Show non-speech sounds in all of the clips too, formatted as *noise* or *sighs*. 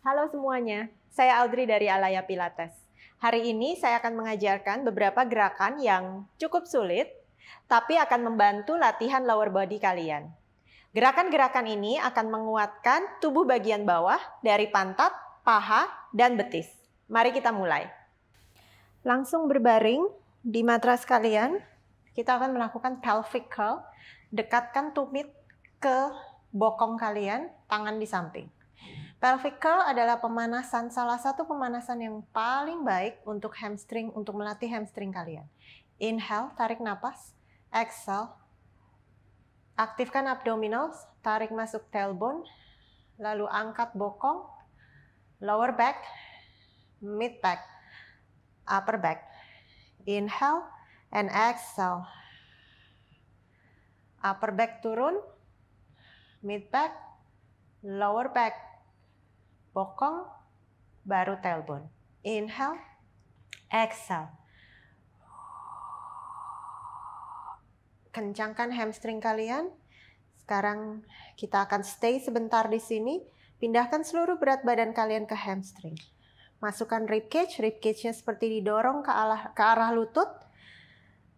Halo semuanya, saya Audrey dari Alaya Pilates. Hari ini saya akan mengajarkan beberapa gerakan yang cukup sulit, tapi akan membantu latihan lower body kalian. Gerakan-gerakan ini akan menguatkan tubuh bagian bawah dari pantat, paha, dan betis. Mari kita mulai. Langsung berbaring di matras kalian, kita akan melakukan pelvic curl. Dekatkan tumit ke bokong kalian, tangan di samping. Pelvic curl adalah pemanasan, salah satu pemanasan yang paling baik untuk hamstring, untuk melatih hamstring kalian. Inhale, tarik nafas, Exhale, aktifkan abdominals tarik masuk tailbone, lalu angkat bokong, lower back, mid back, upper back. Inhale and exhale. Upper back turun, mid back, lower back, bokong, baru tailbone. Inhale, exhale. Kencangkan hamstring kalian. Sekarang kita akan stay sebentar di sini. Pindahkan seluruh berat badan kalian ke hamstring. Masukkan ribcage, ribcage-nya seperti didorong ke arah, ke arah lutut.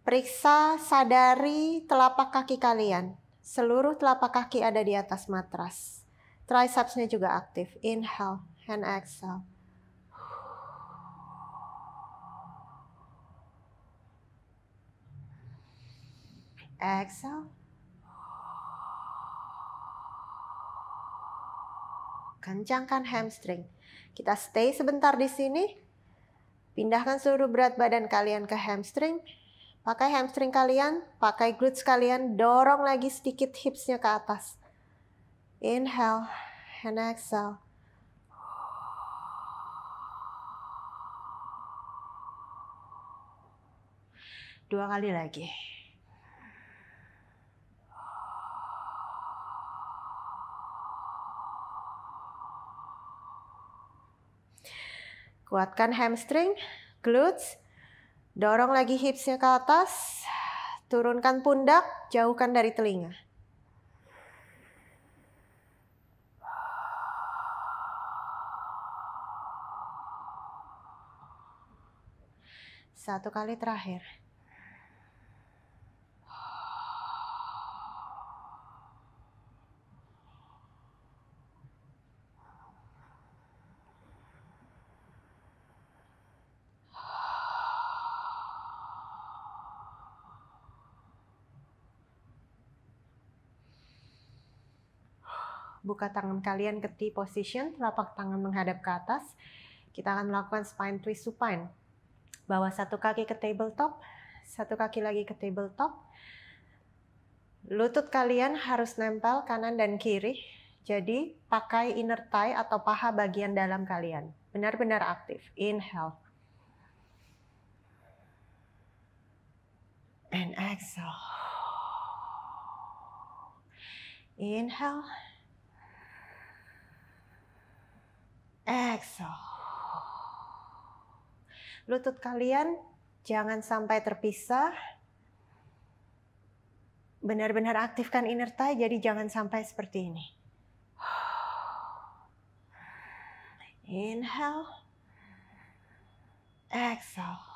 Periksa, sadari telapak kaki kalian. Seluruh telapak kaki ada di atas matras. Tricepsnya juga aktif. Inhale and exhale. Exhale. Kencangkan hamstring. Kita stay sebentar di sini. Pindahkan seluruh berat badan kalian ke hamstring. Pakai hamstring kalian, pakai glutes kalian, dorong lagi sedikit hipsnya ke atas. Inhale and exhale. Dua kali lagi. Kuatkan hamstring, glutes, dorong lagi hipsnya ke atas, turunkan pundak, jauhkan dari telinga. Satu kali terakhir. buka tangan kalian ke T position, telapak tangan menghadap ke atas. Kita akan melakukan spine twist supine bawa satu kaki ke tabletop, satu kaki lagi ke tabletop. Lutut kalian harus nempel kanan dan kiri. Jadi pakai inner thigh atau paha bagian dalam kalian. Benar-benar aktif. Inhale. And exhale. Inhale. Exhale. Lutut kalian jangan sampai terpisah. Benar-benar aktifkan inner thigh, jadi jangan sampai seperti ini. *sighs* Inhale. Exhale.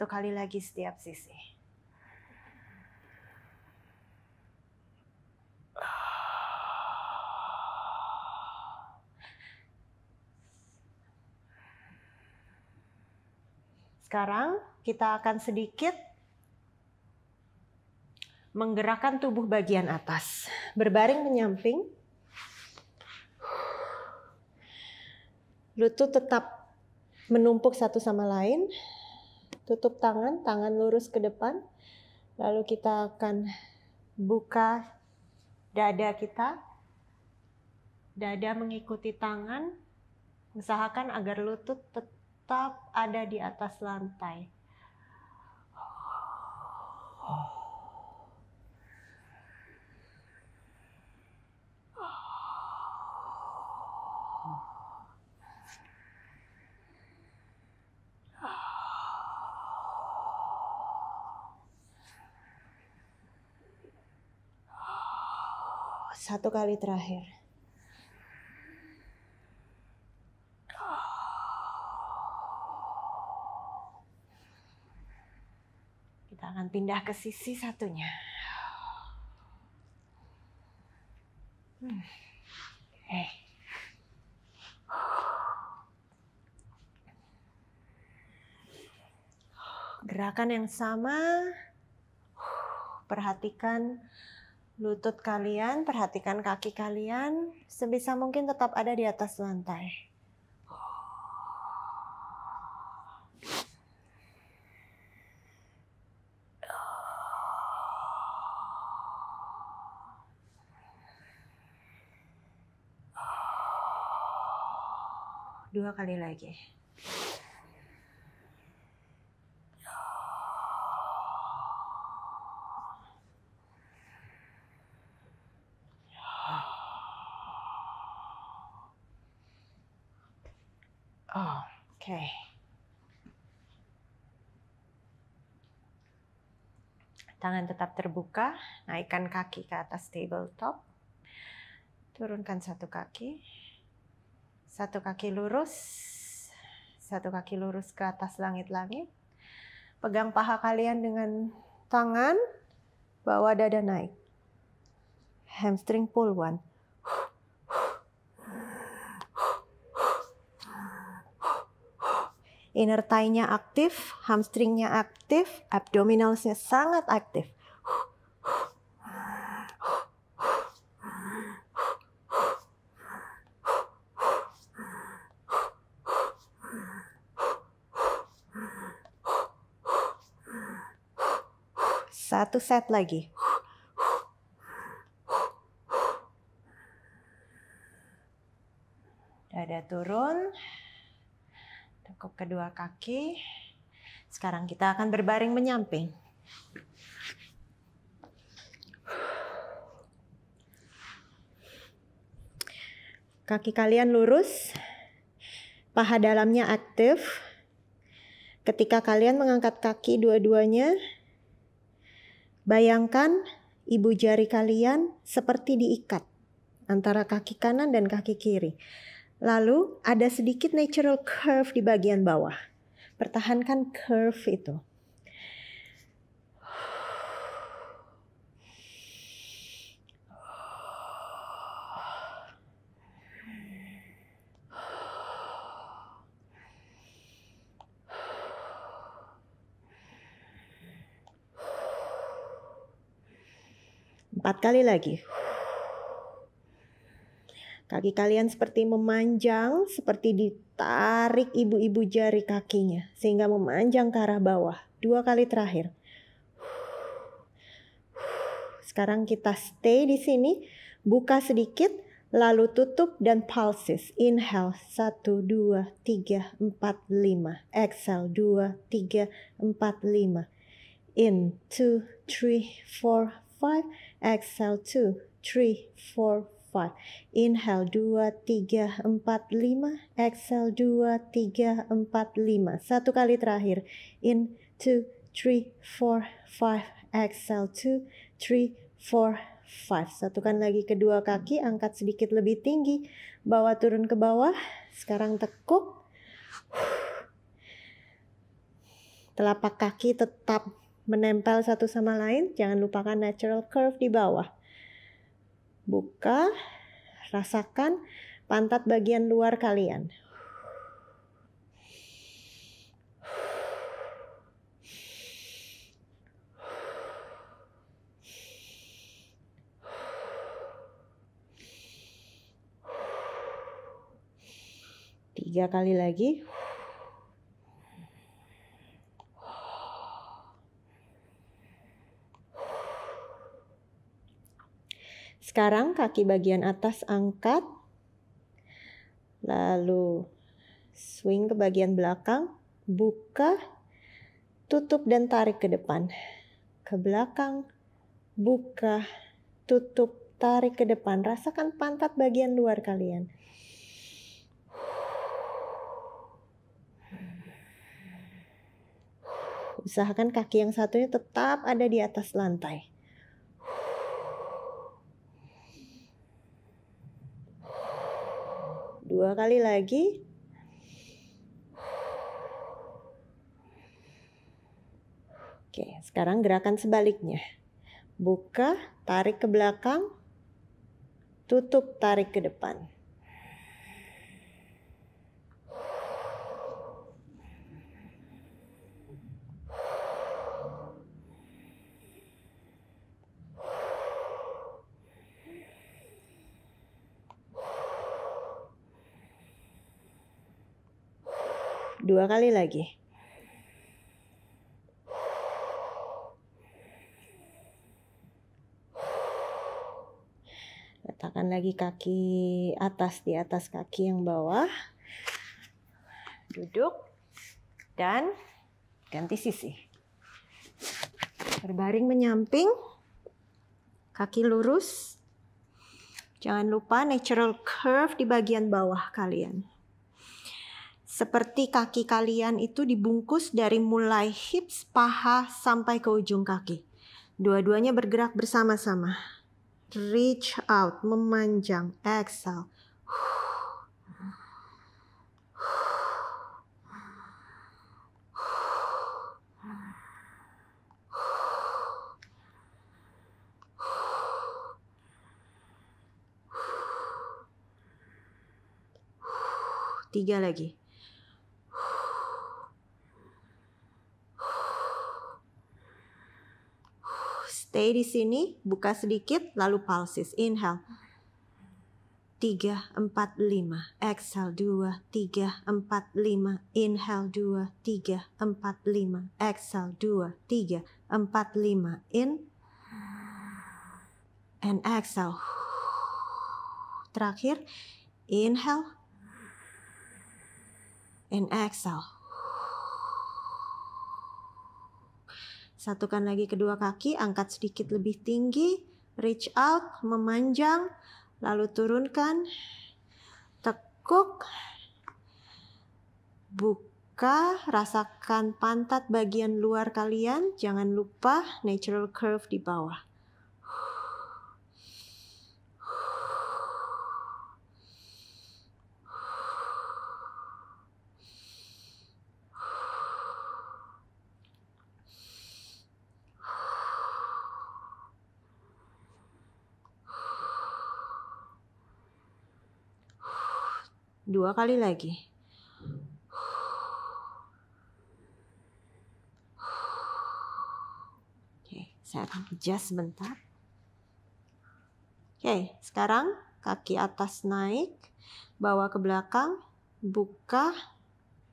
satu kali lagi setiap sisi. Sekarang kita akan sedikit menggerakkan tubuh bagian atas. Berbaring menyamping. Lutut tetap menumpuk satu sama lain tutup tangan, tangan lurus ke depan. Lalu kita akan buka dada kita. Dada mengikuti tangan. Usahakan agar lutut tetap ada di atas lantai. Oh. Satu kali terakhir. Kita akan pindah ke sisi satunya. Hmm. Eh. Gerakan yang sama, perhatikan lutut kalian, perhatikan kaki kalian, sebisa mungkin tetap ada di atas lantai. Dua kali lagi. Oh, okay. Tangan tetap terbuka, naikkan kaki ke atas tabletop. Turunkan satu kaki. Satu kaki lurus. Satu kaki lurus ke atas langit-langit. Pegang paha kalian dengan tangan. Bawa dada naik. Hamstring pull, one, Inner thigh-nya aktif, hamstringnya aktif, abdominalsnya sangat aktif. Satu set lagi. Dada turun. Tengkup kedua kaki. Sekarang kita akan berbaring menyamping. Kaki kalian lurus, paha dalamnya aktif. Ketika kalian mengangkat kaki dua-duanya, bayangkan ibu jari kalian seperti diikat antara kaki kanan dan kaki kiri. Lalu ada sedikit natural curve di bagian bawah. Pertahankan curve itu. Empat kali lagi. Kaki kalian seperti memanjang, seperti ditarik ibu-ibu jari kakinya, sehingga memanjang ke arah bawah. Dua kali terakhir. Sekarang kita stay di sini, buka sedikit, lalu tutup dan pulses. Inhale, 1, 2, 3, 4, 5. Exhale, 2, 3, 4, 5. In, 2, 3, 4, 5. Exhale, 2, 3, 4, 5 nafas. Inhale 2, 3, 4, 5. Exhale 2, 3, 4, 5. Satu kali terakhir. In, 2, 3, 4, 5. Exhale 2, 3, 4, 5. Satukan lagi kedua kaki, angkat sedikit lebih tinggi. Bawa turun ke bawah. Sekarang tekuk. Telapak kaki tetap menempel satu sama lain. Jangan lupakan natural curve di bawah. Buka, rasakan pantat bagian luar kalian. Tiga kali lagi. Sekarang kaki bagian atas angkat, lalu swing ke bagian belakang, buka, tutup dan tarik ke depan. Ke belakang, buka, tutup, tarik ke depan. Rasakan pantat bagian luar kalian. Usahakan kaki yang satunya tetap ada di atas lantai. Dua kali lagi. Oke, sekarang gerakan sebaliknya. Buka, tarik ke belakang, tutup, tarik ke depan. Dua kali lagi. Letakkan lagi kaki atas di atas kaki yang bawah. Duduk dan ganti sisi. Berbaring menyamping. Kaki lurus. Jangan lupa natural curve di bagian bawah kalian. Seperti kaki kalian itu dibungkus dari mulai hips, paha, sampai ke ujung kaki. Dua-duanya bergerak bersama-sama. Reach out, memanjang, exhale. tiga lagi. Stay di sini, buka sedikit, lalu pulses. Inhale. 3, 4, 5. Exhale 2, 3, 4, 5. Inhale 2, 3, 4, 5. Exhale 2, 3, 4, 5. In. And exhale. Terakhir. Inhale. And exhale. Satukan lagi kedua kaki, angkat sedikit lebih tinggi, reach out, memanjang, lalu turunkan, tekuk, buka, rasakan pantat bagian luar kalian. Jangan lupa natural curve di bawah. Dua kali lagi. Oke, saya akan adjust sebentar. Oke, sekarang kaki atas naik, bawa ke belakang, buka,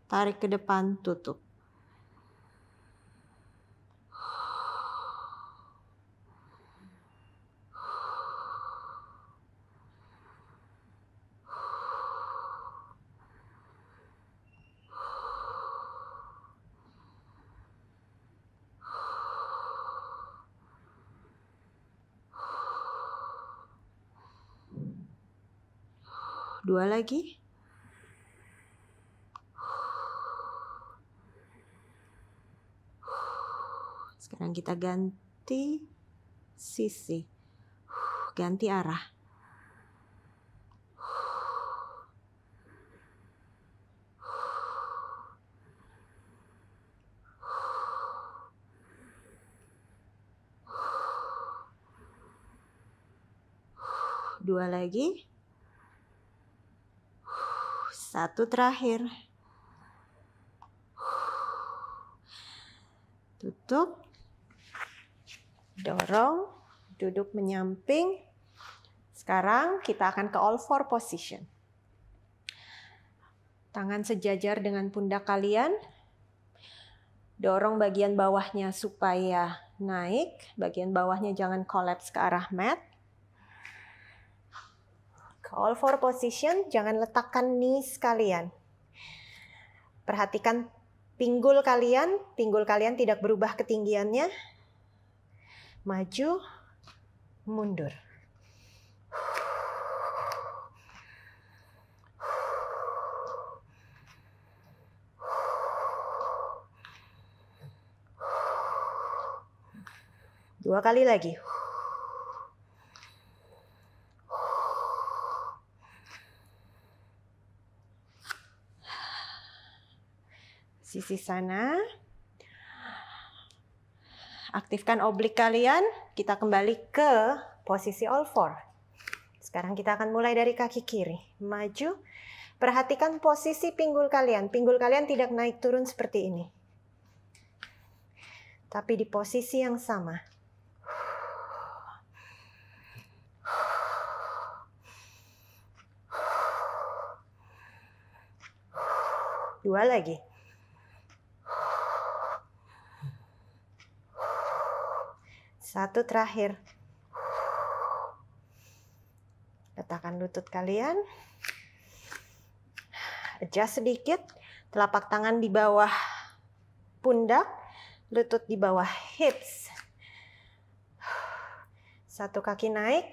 tarik ke depan, tutup. dua lagi sekarang kita ganti sisi ganti arah dua lagi satu terakhir. Tutup. Dorong. Duduk menyamping. Sekarang kita akan ke all four position. Tangan sejajar dengan pundak kalian. Dorong bagian bawahnya supaya naik. Bagian bawahnya jangan collapse ke arah mat. All four position, jangan letakkan knees kalian. Perhatikan pinggul kalian, pinggul kalian tidak berubah ketinggiannya. Maju, mundur. Dua kali lagi. sisi sana. Aktifkan oblik kalian. Kita kembali ke posisi all four. Sekarang kita akan mulai dari kaki kiri. Maju. Perhatikan posisi pinggul kalian. Pinggul kalian tidak naik turun seperti ini. Tapi di posisi yang sama. Dua lagi. Satu terakhir. Letakkan lutut kalian. Adjust sedikit. Telapak tangan di bawah pundak. Lutut di bawah hips. Satu kaki naik.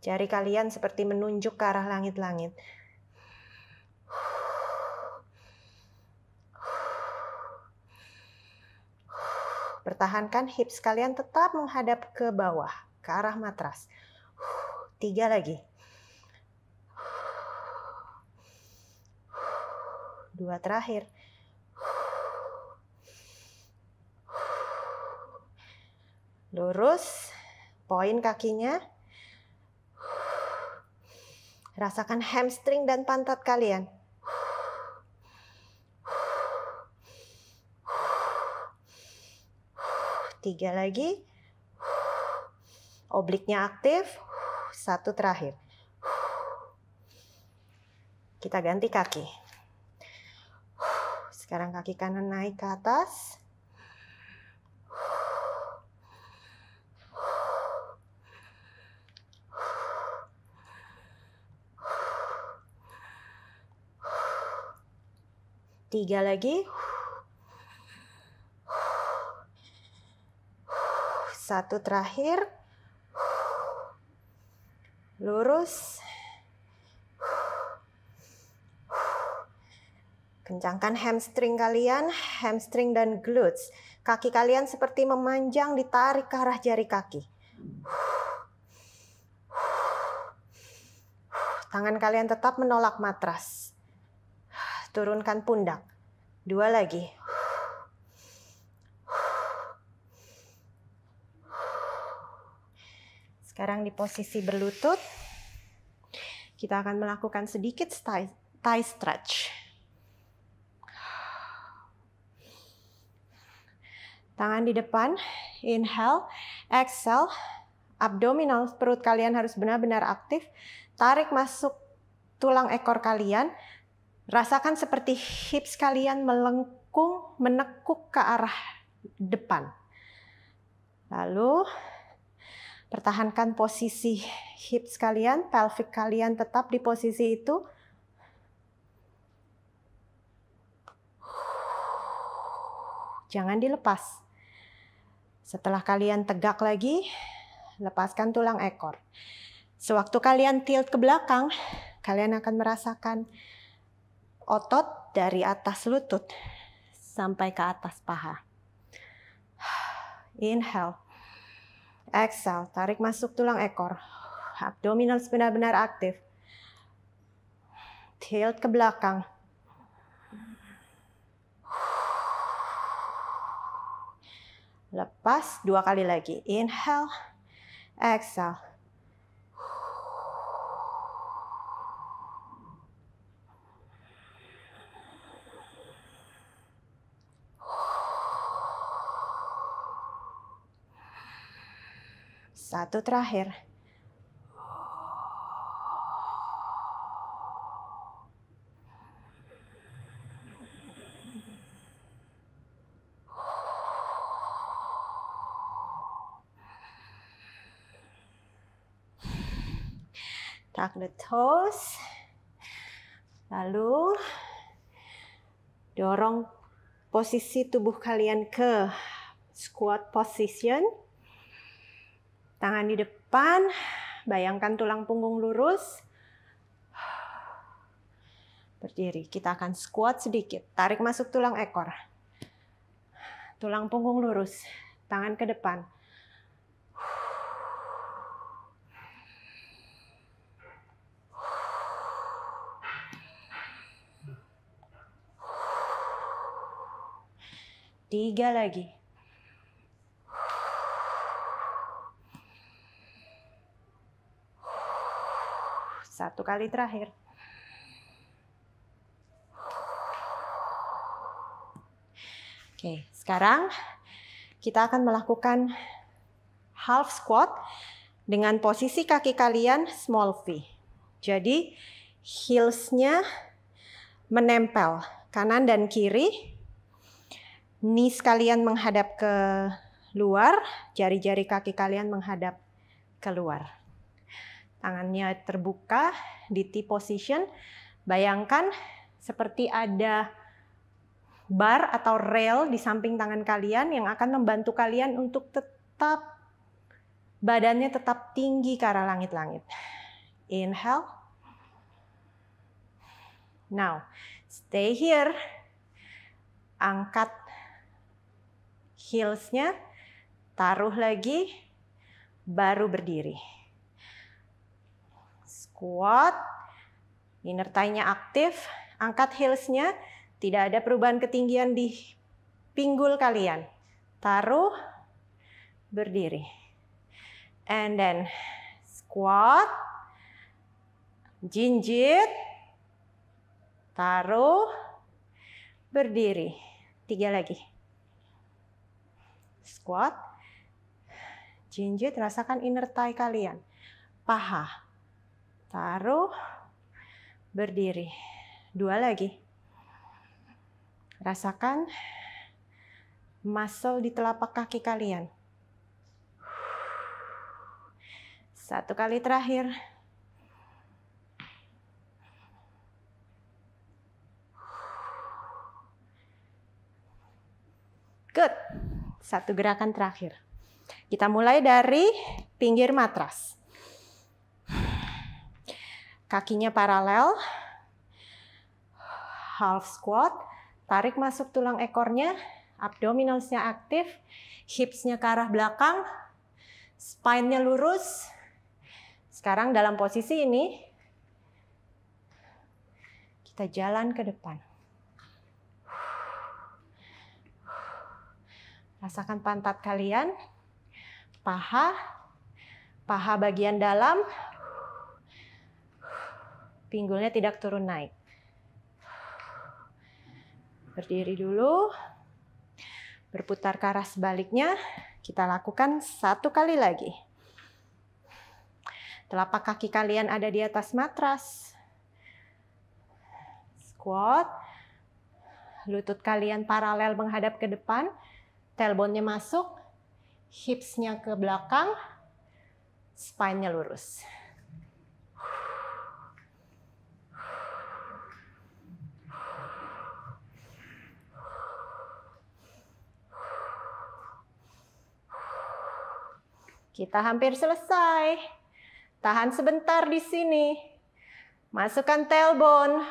Jari kalian seperti menunjuk ke arah langit-langit. Pertahankan hips kalian tetap menghadap ke bawah, ke arah matras. tiga lagi. Dua terakhir. Lurus, poin kakinya. Rasakan hamstring dan pantat kalian. tiga lagi *sighs* obliknya aktif *sighs* satu terakhir *sighs* kita ganti kaki sekarang kaki kanan naik ke atas tiga lagi Satu terakhir. Lurus. Kencangkan hamstring kalian, hamstring dan glutes. Kaki kalian seperti memanjang ditarik ke arah jari kaki. Tangan kalian tetap menolak matras. Turunkan pundak. Dua lagi. Sekarang di posisi berlutut, kita akan melakukan sedikit thigh, stretch. Tangan di depan, inhale, exhale, abdominal perut kalian harus benar-benar aktif. Tarik masuk tulang ekor kalian, rasakan seperti hips kalian melengkung, menekuk ke arah depan. Lalu Pertahankan posisi hips kalian, pelvic kalian tetap di posisi itu. Jangan dilepas. Setelah kalian tegak lagi, lepaskan tulang ekor. Sewaktu kalian tilt ke belakang, kalian akan merasakan otot dari atas lutut sampai ke atas paha. *sighs* Inhale. Exhale, tarik masuk tulang ekor. Abdominal benar-benar aktif. Tilt ke belakang. Lepas dua kali lagi. Inhale, exhale. Satu terakhir. tuck the toes. Lalu dorong posisi tubuh kalian ke squat position. Tangan di depan, bayangkan tulang punggung lurus. Berdiri, kita akan squat sedikit. Tarik masuk tulang ekor. Tulang punggung lurus, tangan ke depan. Tiga lagi. Satu kali terakhir. Oke, sekarang kita akan melakukan half squat dengan posisi kaki kalian small V. Jadi heelsnya menempel kanan dan kiri. Knees kalian menghadap ke luar, jari-jari kaki kalian menghadap keluar tangannya terbuka di T position. Bayangkan seperti ada bar atau rail di samping tangan kalian yang akan membantu kalian untuk tetap badannya tetap tinggi ke arah langit-langit. Inhale. Now, stay here. Angkat heels-nya, taruh lagi, baru berdiri. Squat. Inner thigh-nya aktif. Angkat heels-nya. Tidak ada perubahan ketinggian di pinggul kalian. Taruh. Berdiri. And then squat. Jinjit. Taruh. Berdiri. Tiga lagi. Squat. Jinjit, rasakan inner thigh kalian. Paha taruh, berdiri. Dua lagi. Rasakan muscle di telapak kaki kalian. Satu kali terakhir. Good. Satu gerakan terakhir. Kita mulai dari pinggir matras kakinya paralel, half squat, tarik masuk tulang ekornya, abdominalsnya aktif, hipsnya ke arah belakang, spine-nya lurus. Sekarang dalam posisi ini, kita jalan ke depan. Rasakan pantat kalian, paha, paha bagian dalam, pinggulnya tidak turun naik. Berdiri dulu, berputar ke arah sebaliknya, kita lakukan satu kali lagi. Telapak kaki kalian ada di atas matras. Squat. Lutut kalian paralel menghadap ke depan. Tailbone-nya masuk. Hips-nya ke belakang. Spine-nya lurus. Kita hampir selesai. Tahan sebentar di sini. Masukkan tailbone.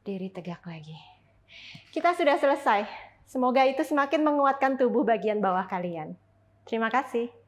Berdiri tegak lagi. Kita sudah selesai. Semoga itu semakin menguatkan tubuh bagian bawah kalian. Terima kasih.